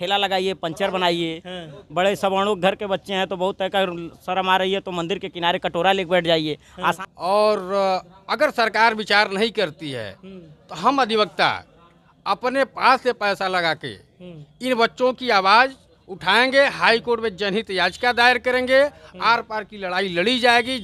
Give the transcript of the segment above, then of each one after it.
ठेला लगाइए पंचर बनाइए हाँ। बड़े सवर्णों घर के बच्चे हैं तो बहुत तरह का शर्म आ रही है तो मंदिर के किनारे कटोरा लेकर बैठ जाइए हाँ। और अगर सरकार विचार नहीं करती है हम्म। तो हम अधिवक्ता अपने पास से पैसा लगा के हम्म। इन बच्चों की आवाज़ उठाएंगे हाई कोर्ट में जनहित याचिका दायर करेंगे हम्म। आर पार की लड़ाई लड़ी जाएगी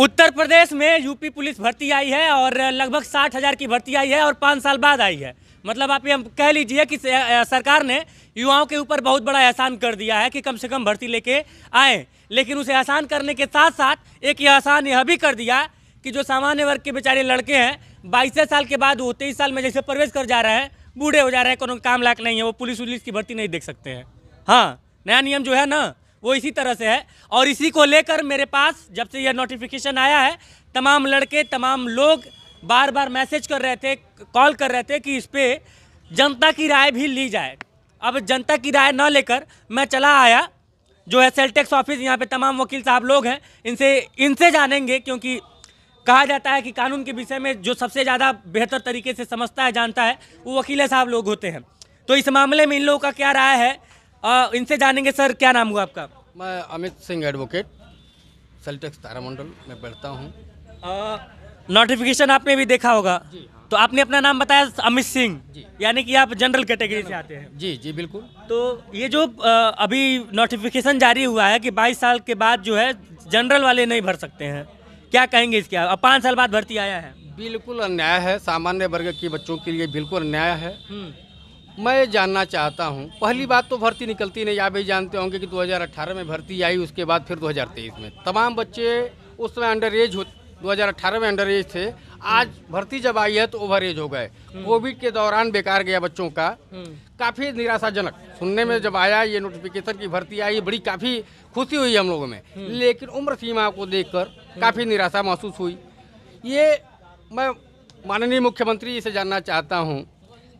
उत्तर प्रदेश में यूपी पुलिस भर्ती आई है और लगभग साठ हज़ार की भर्ती आई है और पाँच साल बाद आई है मतलब आप ये कह लीजिए कि सरकार ने युवाओं के ऊपर बहुत बड़ा एहसान कर दिया है कि कम से कम भर्ती लेके आए लेकिन उसे एहसान करने के साथ साथ एक ये एहसान यह भी कर दिया कि जो सामान्य वर्ग के बेचारे लड़के हैं बाईस साल के बाद वो तेईस साल में जैसे प्रवेश कर जा रहे हैं बूढ़े हो जा रहे हैं कोई काम लायक नहीं है वो पुलिस उलिस की भर्ती नहीं देख सकते हैं हाँ नया नियम जो है ना वो इसी तरह से है और इसी को लेकर मेरे पास जब से यह नोटिफिकेशन आया है तमाम लड़के तमाम लोग बार बार मैसेज कर रहे थे कॉल कर रहे थे कि इस पर जनता की राय भी ली जाए अब जनता की राय न लेकर मैं चला आया जो है सेल टैक्स ऑफिस यहाँ पे तमाम वकील साहब लोग हैं इनसे इनसे जानेंगे क्योंकि कहा जाता है कि कानून के विषय में जो सबसे ज़्यादा बेहतर तरीके से समझता है जानता है वो वकील साहब लोग होते हैं तो इस मामले में इन लोगों का क्या राय है आ, इनसे जानेंगे सर क्या नाम हुआ आपका मैं अमित सिंह एडवोकेट सेल्टेक्स तारामंडल में बैठता हूँ नोटिफिकेशन आपने भी देखा होगा जी हाँ। तो आपने अपना नाम बताया अमित सिंह यानी कि आप जनरल कैटेगरी से आते हैं जी जी बिल्कुल तो ये जो अभी नोटिफिकेशन जारी हुआ है कि 22 साल के बाद जो है जनरल वाले नहीं भर सकते हैं क्या कहेंगे इसके अब पाँच साल बाद भर्ती आया है बिल्कुल अन्याय है सामान्य वर्ग के बच्चों के लिए बिल्कुल अन्याय है हम्म। मैं जानना चाहता हूं पहली बात तो भर्ती निकलती नहीं आप भी जानते होंगे कि 2018 में भर्ती आई उसके बाद फिर 2023 में तमाम बच्चे उस समय अंडर एज हो दो में अंडर एज थे आज भर्ती जब आई है तो ओवर एज हो गए हम्म। कोविड के दौरान बेकार गया बच्चों का हम्म। काफ़ी निराशाजनक सुनने में जब आया ये नोटिफिकेशन की भर्ती आई बड़ी काफ़ी खुशी हुई हम लोगों में हम्म। लेकिन उम्र सीमा को देख काफ़ी निराशा महसूस हुई ये मैं माननीय मुख्यमंत्री से जानना चाहता हूँ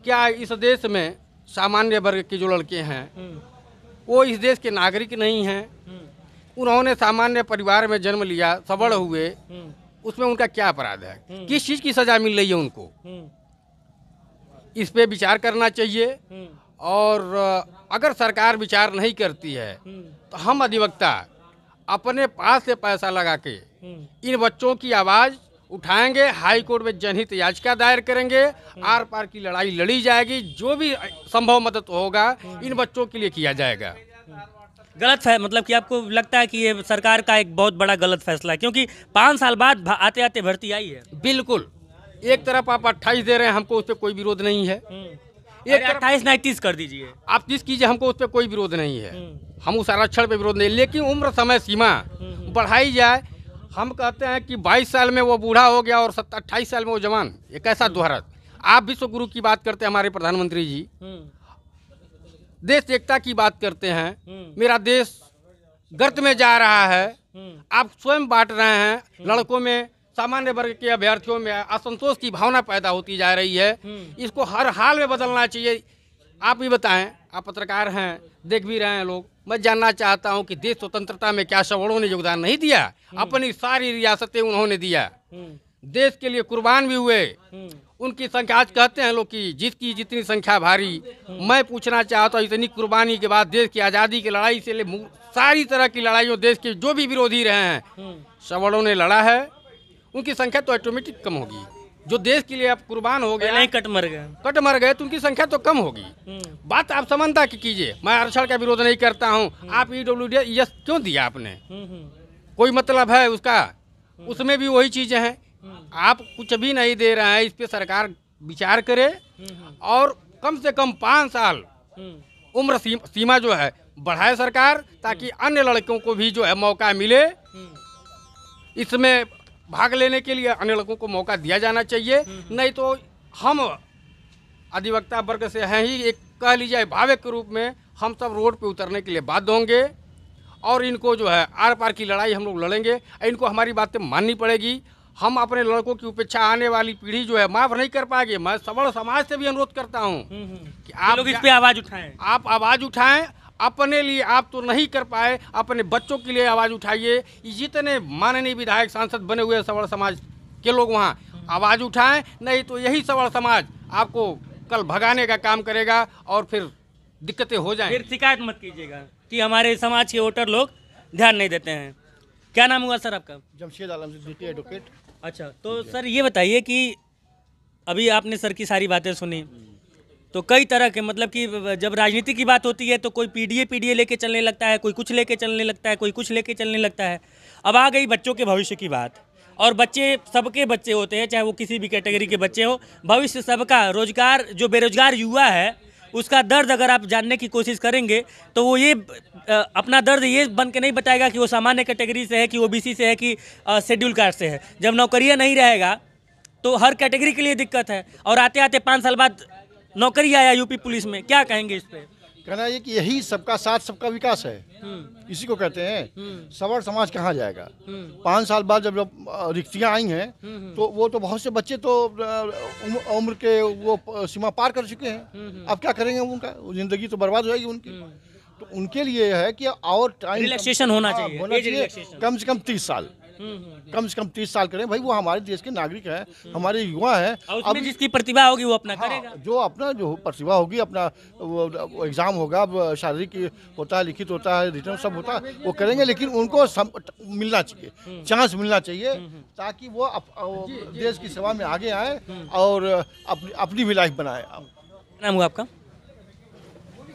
क्या इस देश में सामान्य वर्ग के जो लड़के हैं हम्म। वो इस देश के नागरिक नहीं हैं हम्म। उन्होंने सामान्य परिवार में जन्म लिया सबड़ हम्म। हुए उसमें उनका क्या अपराध है किस चीज़ की सज़ा मिल रही है उनको इस पे विचार करना चाहिए और अगर सरकार विचार नहीं करती है तो हम अधिवक्ता अपने पास से पैसा लगा के इन बच्चों की आवाज़ उठाएंगे हाई कोर्ट में जनहित याचिका दायर करेंगे हम्म। आर पार की लड़ाई लड़ी जाएगी जो भी संभव मदद होगा हम्म। इन बच्चों के लिए किया जाएगा गलत फै मतलब कि आपको लगता है कि ये सरकार का एक बहुत बड़ा गलत फैसला है क्योंकि पाँच साल बाद आते आते भर्ती आई है बिल्कुल एक तरफ आप अट्ठाईस दे रहे हैं हमको उस पर कोई विरोध नहीं है हम्म। एक अट्ठाईस ना तीस कर दीजिए आप तीस कीजिए हमको उस पर कोई विरोध नहीं है हम उस आरक्षण पर विरोध नहीं लेकिन उम्र समय सीमा बढ़ाई जाए हम कहते हैं कि 22 साल में वो बूढ़ा हो गया और अट्ठाईस साल में वो जवान ये कैसा हम्म। दोहरा आप विश्व गुरु की बात करते हैं हमारे प्रधानमंत्री जी हम्म। देश एकता की बात करते हैं हम्म। मेरा देश गर्त में जा रहा है आप स्वयं बांट रहे हैं लड़कों में सामान्य वर्ग के अभ्यर्थियों में असंतोष की भावना पैदा होती जा रही है इसको हर हाल में बदलना चाहिए आप भी बताएं आप पत्रकार हैं देख भी रहे हैं लोग मैं जानना चाहता हूं कि देश स्वतंत्रता में क्या सवड़ों ने योगदान नहीं दिया हम्म। अपनी सारी रियासतें उन्होंने दिया हम्म। देश के लिए कुर्बान भी हुए हम्म। उनकी संख्या आज कहते हैं लोग कि जिसकी जितनी संख्या भारी मैं पूछना चाहता हूँ इतनी कुर्बानी के बाद देश की आज़ादी की लड़ाई से ले सारी तरह की लड़ाइयों देश के जो भी विरोधी रहे हैं सवड़ों ने लड़ा है उनकी संख्या तो ऑटोमेटिक कम होगी जो देश के लिए आप कुर्बान हो गए नहीं कट मर गए कट मर गए तो उनकी संख्या तो कम होगी हम्म। बात आप समानता की कीजिए मैं आरक्षण का विरोध नहीं करता हूँ हम्म। आप ईडब्ल्यू e डी क्यों दिया आपने हम्म, कोई मतलब है उसका उसमें भी वही चीजें हैं आप कुछ भी नहीं दे रहे हैं इस पर सरकार विचार करे और कम से कम पाँच साल उम्र सीमा जो है बढ़ाए सरकार ताकि अन्य लड़कों को भी जो है मौका मिले इसमें भाग लेने के लिए अन्य लोगों को मौका दिया जाना चाहिए हम्म, हम्म। नहीं तो हम अधिवक्ता वर्ग से हैं ही एक कह लीजिए भावे के रूप में हम सब रोड पे उतरने के लिए बाध्य होंगे और इनको जो है आर पार की लड़ाई हम लोग लड़ेंगे इनको हमारी बातें माननी पड़ेगी हम अपने लड़कों की उपेक्षा आने वाली पीढ़ी जो है माफ नहीं कर पाएगी मैं सबल समाज से भी अनुरोध करता हूँ हम्म, कि आप लोग इस पे आवाज उठाएं आप आवाज उठाएं अपने लिए आप तो नहीं कर पाए अपने बच्चों के लिए आवाज़ उठाइए जितने माननीय विधायक सांसद बने हुए सवर समाज के लोग वहाँ आवाज़ उठाएं नहीं तो यही सवर समाज आपको कल भगाने का काम करेगा और फिर दिक्कतें हो जाए फिर शिकायत मत कीजिएगा कि हमारे समाज के वोटर लोग ध्यान नहीं देते हैं क्या नाम हुआ सर आपका जमशेद आलम ड्यूटी एडवोकेट अच्छा तो सर ये बताइए कि अभी आपने सर की सारी बातें सुनी तो कई तरह के मतलब कि जब राजनीति की बात होती है तो कोई पीडीए पीडीए लेके चलने लगता है कोई कुछ लेके चलने लगता है कोई कुछ लेके चलने लगता है अब आ गई बच्चों के भविष्य की बात और बच्चे सबके बच्चे होते हैं चाहे वो किसी भी कैटेगरी के बच्चे हो भविष्य सबका रोजगार जो बेरोजगार युवा है उसका दर्द अगर आप जानने की कोशिश करेंगे तो वो ये अपना दर्द ये बन के नहीं बताएगा कि वो सामान्य कैटेगरी से है कि ओबीसी से है कि शेड्यूल कास्ट से है जब नौकरियाँ नहीं रहेगा तो हर कैटेगरी के लिए दिक्कत है और आते आते पाँच साल बाद नौकरी आया यूपी पुलिस में क्या कहेंगे इस पर कहना ये कि यही सबका साथ सबका विकास है हम्म। इसी को कहते हैं हम्म। सवर समाज कहाँ जाएगा हम्म। पाँच साल बाद जब जब रिक्तियाँ आई हैं तो वो तो बहुत से बच्चे तो उम्र के वो सीमा पार कर चुके हैं अब क्या करेंगे उनका जिंदगी तो बर्बाद हो जाएगी उनकी तो उनके लिए है कि और टाइम रिलैक्सेशन होना हाँ, चाहिए कम से कम तीस साल हम्म। कम से कम तीस साल करें भाई वो हमारे देश के नागरिक हैं हमारे युवा हैं अब जिसकी प्रतिभा होगी वो अपना हाँ, करेगा जो अपना जो प्रतिभा होगी अपना एग्ज़ाम होगा शारीरिक होता है लिखित होता है रिटर्न सब होता है वो करेंगे लेकिन उनको सम, मिलना चाहिए हम्म। चांस मिलना चाहिए हम्म, ताकि वो अप, देश की सेवा में आगे आए और अपनी भी लाइफ बनाए नाम हुआ आपका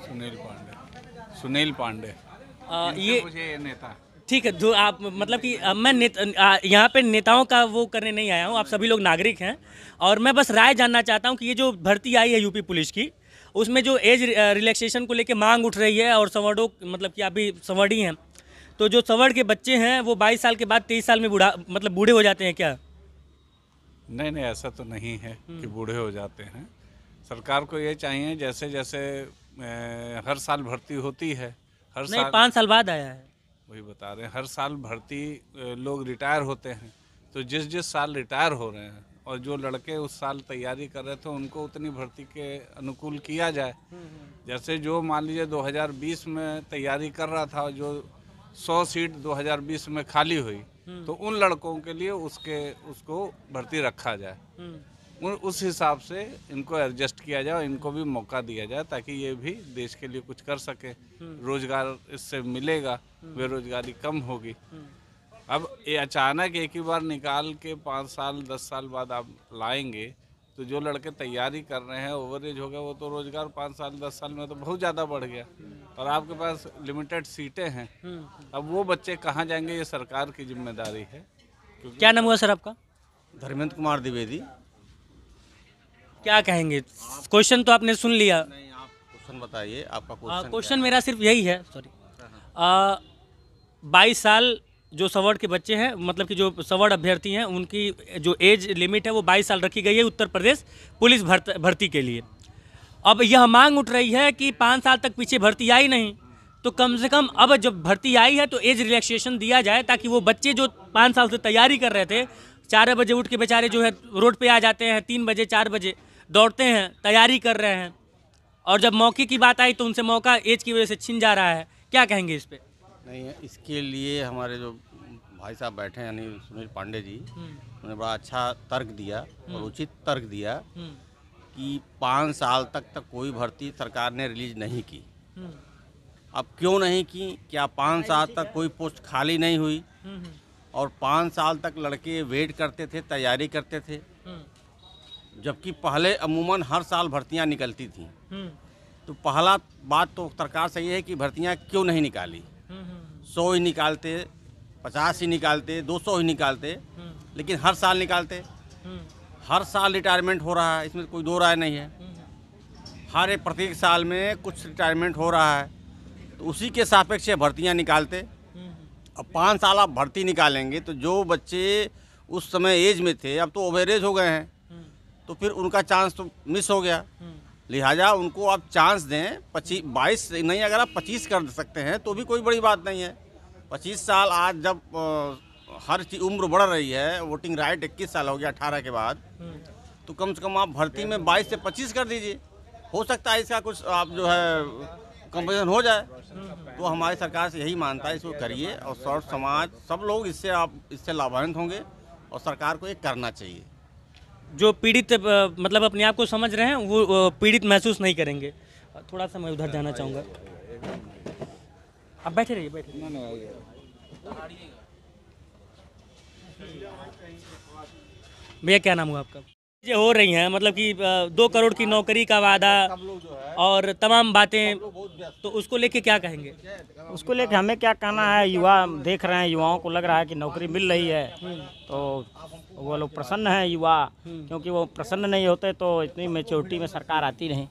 सुनील पांडे सुनील पांडे ये मुझे नेता ठीक है जो आप मतलब कि मैं नेत, यहाँ पे नेताओं का वो करने नहीं आया हूँ आप सभी लोग नागरिक हैं और मैं बस राय जानना चाहता हूँ कि ये जो भर्ती आई है यूपी पुलिस की उसमें जो एज रिलैक्सेशन को लेके मांग उठ रही है और सवर्डो मतलब कि अभी संवर्णी हैं तो जो सवर्ण के बच्चे हैं वो 22 साल के बाद 23 साल में बूढ़ा मतलब बूढ़े हो जाते हैं क्या नहीं नहीं ऐसा तो नहीं है हम्म। कि बूढ़े हो जाते हैं सरकार को ये चाहिए जैसे जैसे ए, हर साल भर्ती होती है हर नहीं, साल पाँच साल बाद आया है वही बता रहे हैं हर साल भर्ती लोग रिटायर होते हैं तो जिस जिस साल रिटायर हो रहे हैं और जो लड़के उस साल तैयारी कर रहे थे उनको उतनी भर्ती के अनुकूल किया जाए जैसे जो मान लीजिए 2020 में तैयारी कर रहा था जो 100 सीट 2020 में खाली हुई तो उन लड़कों के लिए उसके उसको भर्ती रखा जाए हम्म। उस हिसाब से इनको एडजस्ट किया जाए और इनको भी मौका दिया जाए ताकि ये भी देश के लिए कुछ कर सके हम्म। रोजगार इससे मिलेगा हम्म। बेरोजगारी कम होगी हम्म। अब ये अचानक एक ही बार निकाल के पाँच साल दस साल बाद आप लाएंगे तो जो लड़के तैयारी कर रहे हैं ओवरेज हो गया वो तो रोज़गार पाँच साल दस साल में तो बहुत ज़्यादा बढ़ गया और आपके पास लिमिटेड सीटें हैं अब वो बच्चे कहाँ जाएंगे ये सरकार की जिम्मेदारी है क्या नाम हुआ सर आपका धर्मेंद्र कुमार द्विवेदी क्या कहेंगे क्वेश्चन तो आपने सुन लिया क्वेश्चन बताइए आपका क्वेश्चन मेरा सिर्फ यही है सॉरी बाईस साल जो सवर्ण के बच्चे हैं मतलब कि जो सवर्ण अभ्यर्थी हैं उनकी जो एज लिमिट है वो 22 साल रखी गई है उत्तर प्रदेश पुलिस भर्ती के लिए अब यह मांग उठ रही है कि पाँच साल तक पीछे भर्ती आई नहीं तो कम से कम अब जब भर्ती आई है तो एज रिलैक्सेशन दिया जाए ताकि वो बच्चे जो पाँच साल से तैयारी कर रहे थे चार बजे उठ के बेचारे जो है रोड पर आ जाते हैं तीन बजे चार बजे दौड़ते हैं तैयारी कर रहे हैं और जब मौके की बात आई तो उनसे मौका एज की वजह से छिन जा रहा है क्या कहेंगे इस पर नहीं इसके लिए हमारे जो भाई साहब बैठे हैं यानी सुनील पांडे जी हम्म। उन्होंने बड़ा अच्छा तर्क दिया और हम्म। उचित तर्क दिया हम्म। कि पाँच साल तक तक कोई भर्ती सरकार ने रिलीज नहीं की अब क्यों नहीं की क्या पाँच साल तक कोई पोस्ट खाली नहीं हुई और पाँच साल तक लड़के वेट करते थे तैयारी करते थे जबकि पहले अमूमन हर साल भर्तियां निकलती थी हम्म। तो पहला बात तो सरकार से ये है कि भर्तियां क्यों नहीं निकाली हम्म, हम्म। सौ ही निकालते पचास ही निकालते दो सौ ही निकालते लेकिन हर साल निकालते हर साल रिटायरमेंट हो रहा है इसमें कोई दो राय नहीं है हर एक प्रत्येक साल में कुछ रिटायरमेंट हो रहा है तो उसी के सापेक्ष भर्तियाँ निकालते अब पाँच साल आप भर्ती निकालेंगे तो जो बच्चे उस समय एज में थे अब तो ओवरेज हो गए हैं तो फिर उनका चांस तो मिस हो गया हम्म। लिहाजा उनको आप चांस दें पच्चीस बाईस नहीं अगर आप पच्चीस कर सकते हैं तो भी कोई बड़ी बात नहीं है पच्चीस साल आज जब हर चीज उम्र बढ़ रही है वोटिंग राइट इक्कीस साल हो गया अठारह के बाद हम्म। तो कम से कम आप भर्ती में बाईस से पच्चीस कर दीजिए हो सकता है इसका कुछ आप जो है कंपेरिजन हो जाए हम्म। तो हमारी सरकार से यही मानता है इसको करिए और सर्व समाज सब लोग इससे आप इससे लाभान्वित होंगे और सरकार को ये करना चाहिए जो पीड़ित मतलब अपने आप को समझ रहे हैं वो पीड़ित महसूस नहीं करेंगे थोड़ा सा मैं उधर जाना चाहूँगा आप बैठे रहिए बैठे भैया क्या नाम हुआ आपका चीज़ें हो रही हैं मतलब कि दो करोड़ की नौकरी का वादा और तमाम बातें तो उसको लेके क्या कहेंगे उसको लेके हमें क्या कहना है युवा देख रहे हैं युवाओं को लग रहा है कि नौकरी मिल रही है हम्म। तो वो लोग प्रसन्न हैं युवा क्योंकि वो प्रसन्न नहीं होते तो इतनी मेच्योरिटी में सरकार आती नहीं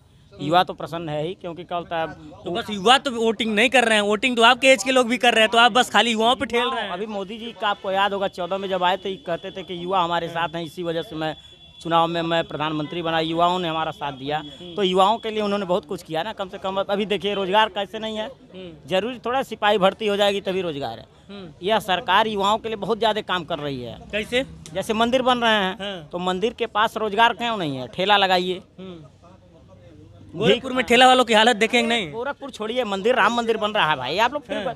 युवा तो प्रसन्न है ही क्योंकि क्या होता है तो बस युवा तो वोटिंग नहीं कर रहे हैं वोटिंग तो आपके एज के लोग भी कर रहे हैं तो आप बस खाली युवाओं पे ठेल रहे हैं अभी मोदी जी का आपको याद होगा चौदह में जब आए थे कहते थे कि युवा हमारे साथ हैं इसी वजह से मैं चुनाव में मैं प्रधानमंत्री बना युवाओं ने हमारा साथ दिया तो युवाओं के लिए उन्होंने बहुत कुछ किया ना कम से कम अभी देखिए रोजगार कैसे नहीं है हम्म। जरूरी थोड़ा सिपाही भर्ती हो जाएगी तभी रोजगार है हम्म। यह सरकार युवाओं के लिए बहुत ज्यादा काम कर रही है कैसे जैसे मंदिर बन रहे हैं हाँ। तो मंदिर के पास रोजगार क्यों नहीं है ठेला लगाइए हम्म। गोरखपुर में ठेला वालों की हालत देखेंगे नहीं गोरखपुर छोड़िए मंदिर राम मंदिर बन रहा है भाई आप लोग फिर हाँ।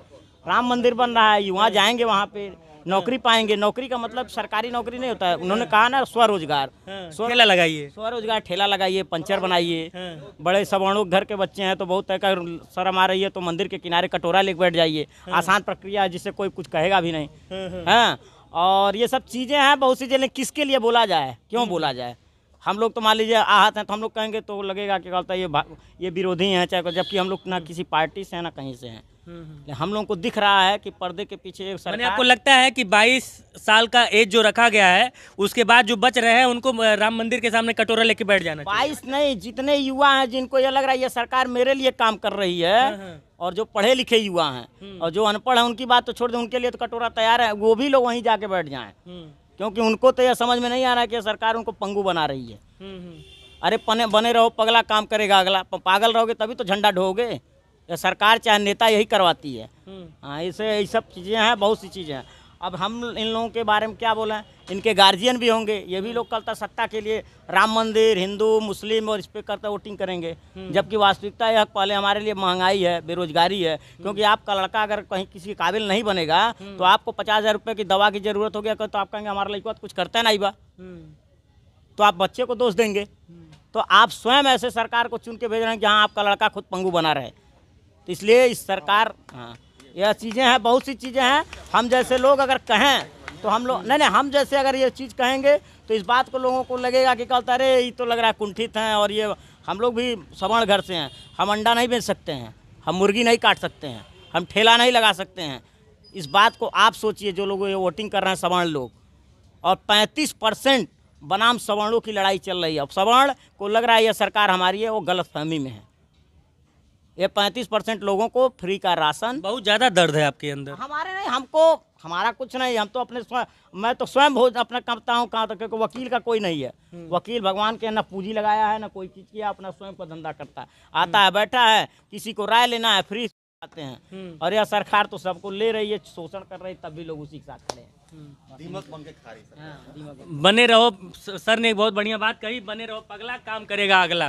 राम मंदिर बन रहा है युवा जाएंगे वहाँ पे नौकरी पाएंगे नौकरी का मतलब सरकारी नौकरी नहीं होता है उन्होंने कहा ना स्वरोजगार हाँ। ठेला लगाइए स्वरोजगार ठेला लगाइए पंचर हाँ। बनाइए हाँ। बड़े सवर्णों घर के बच्चे हैं तो बहुत का शर्म आ रही है तो मंदिर के किनारे कटोरा लेकर बैठ जाइए आसान प्रक्रिया है जिससे कोई कुछ कहेगा भी नहीं है और ये सब चीज़ें हैं बहुत सी चीज़ें किसके लिए बोला जाए क्यों हम्म। बोला जाए हम लोग तो मान लीजिए आहत हैं तो हम लोग कहेंगे तो लगेगा कि कहता ये ये विरोधी हैं चाहे जबकि हम लोग ना किसी पार्टी से हैं ना कहीं से हैं हम्म। हम लोगों को दिख रहा है कि पर्दे के पीछे एक सरकार आपको लगता है कि 22 साल का एज जो रखा गया है उसके बाद जो बच रहे हैं उनको राम मंदिर के सामने कटोरा लेके बैठ जाना बाईस नहीं जितने युवा हैं जिनको ये लग रहा है ये सरकार मेरे लिए काम कर रही है हाँ, हाँ। और जो पढ़े लिखे युवा हैं हम्म। और जो अनपढ़ है उनकी बात तो छोड़ दें उनके लिए तो कटोरा तैयार है वो भी लोग वहीं जाके बैठ जाए हम्म। क्योंकि उनको तो यह समझ में नहीं आ रहा कि सरकार उनको पंगू बना रही है अरे पने बने रहो पगला काम करेगा अगला पागल रहोगे तभी तो झंडा ढोगे सरकार चाहे नेता यही करवाती है हम्म। हाँ इसे ये सब चीज़ें हैं बहुत सी चीज़ें हैं अब हम इन लोगों के बारे में क्या बोलें इनके गार्जियन भी होंगे ये भी लोग कल तक सत्ता के लिए राम मंदिर हिंदू मुस्लिम और इस पर करता वोटिंग करेंगे हम्म। जबकि वास्तविकता यह पहले हमारे लिए महंगाई है बेरोजगारी है हम्म। क्योंकि आपका लड़का अगर कहीं किसी काबिल नहीं बनेगा तो आपको पचास हज़ार रुपये की दवा की ज़रूरत होगी तो आप कहेंगे हमारा लड़की तो कुछ करता है ना बा तो आप बच्चे को दोष देंगे तो आप स्वयं ऐसे सरकार को चुन के भेज रहे हैं जहाँ आपका लड़का खुद पंगू बना रहे तो इसलिए इस सरकार हाँ यह चीज़ें हैं बहुत सी चीज़ें हैं हम जैसे लोग अगर कहें तो हम लोग नहीं नहीं हम जैसे अगर ये चीज़ कहेंगे तो इस बात को लोगों को लगेगा कि कहता अरे ये तो लग रहा है कुंठित हैं और ये हम लोग भी सवर्ण घर से हैं हम अंडा नहीं बेच सकते हैं हम मुर्गी नहीं काट सकते हैं हम ठेला नहीं लगा सकते हैं इस बात को आप सोचिए जो लोग ये वोटिंग कर रहे हैं सवर्ण लोग और पैंतीस परसेंट बनाम सवर्णों की लड़ाई चल रही है अब सवर्ण को लग रहा है यह सरकार हमारी है वो गलत में है ये पैंतीस परसेंट लोगों को फ्री का राशन बहुत ज़्यादा दर्द है आपके अंदर हमारे नहीं हमको हमारा कुछ नहीं हम तो अपने मैं तो स्वयं भोज अपना कमता हूँ कहाँ तक तो, क्योंकि वकील का कोई नहीं है हम्म। वकील भगवान के ना पूंजी लगाया है ना कोई चीज़ किया अपना स्वयं का धंधा करता है आता हम्म। है बैठा है किसी को राय लेना है फ्री आते हैं हम्म। और यह सरकार तो सबको ले रही है शोषण कर रही है तब भी लोग उसी के साथ खड़े हैं दीमक बन के खा रही हाँ, बने रहो सर ने एक बहुत बढ़िया बात कही बने रहो पगला काम करेगा अगला